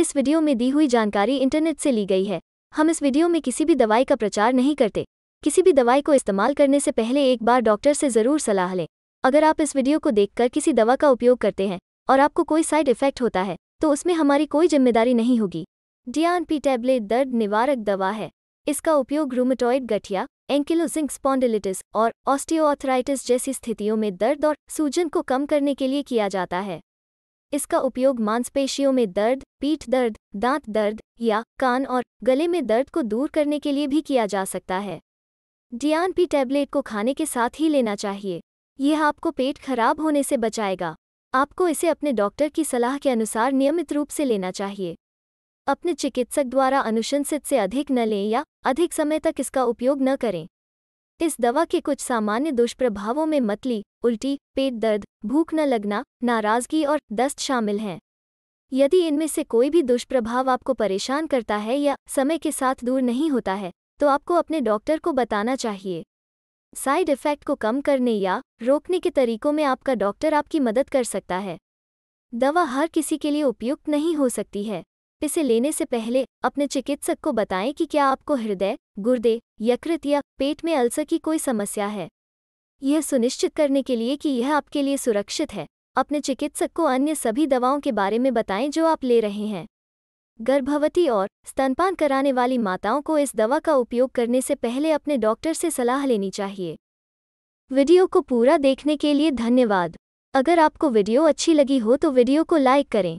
इस वीडियो में दी हुई जानकारी इंटरनेट से ली गई है हम इस वीडियो में किसी भी दवाई का प्रचार नहीं करते किसी भी दवाई को इस्तेमाल करने से पहले एक बार डॉक्टर से ज़रूर सलाह लें अगर आप इस वीडियो को देखकर किसी दवा का उपयोग करते हैं और आपको कोई साइड इफेक्ट होता है तो उसमें हमारी कोई जिम्मेदारी नहीं होगी डीआनपी टैबलेट दर्द निवारक दवा है इसका उपयोग रूमेटॉइड गठिया एंकिलोजिंग स्पॉन्डिलिटिस और ऑस्टियोआर्थराइटिस जैसी स्थितियों में दर्द और सूजन को कम करने के लिए किया जाता है इसका उपयोग मांसपेशियों में दर्द पीठ दर्द दांत दर्द या कान और गले में दर्द को दूर करने के लिए भी किया जा सकता है डियान पी टैबलेट को खाने के साथ ही लेना चाहिए यह आपको पेट खराब होने से बचाएगा आपको इसे अपने डॉक्टर की सलाह के अनुसार नियमित रूप से लेना चाहिए अपने चिकित्सक द्वारा अनुशंसित से अधिक न लें या अधिक समय तक इसका उपयोग न करें इस दवा के कुछ सामान्य दुष्प्रभावों में मतली उल्टी पेट दर्द भूख न लगना नाराजगी और दस्त शामिल हैं यदि इनमें से कोई भी दुष्प्रभाव आपको परेशान करता है या समय के साथ दूर नहीं होता है तो आपको अपने डॉक्टर को बताना चाहिए साइड इफेक्ट को कम करने या रोकने के तरीकों में आपका डॉक्टर आपकी मदद कर सकता है दवा हर किसी के लिए उपयुक्त नहीं हो सकती है इसे लेने से पहले अपने चिकित्सक को बताएं कि क्या आपको हृदय गुर्दे यकृत या पेट में अल्सर की कोई समस्या है यह सुनिश्चित करने के लिए कि यह आपके लिए सुरक्षित है अपने चिकित्सक को अन्य सभी दवाओं के बारे में बताएं जो आप ले रहे हैं गर्भवती और स्तनपान कराने वाली माताओं को इस दवा का उपयोग करने से पहले अपने डॉक्टर से सलाह लेनी चाहिए वीडियो को पूरा देखने के लिए धन्यवाद अगर आपको वीडियो अच्छी लगी हो तो वीडियो को लाइक करें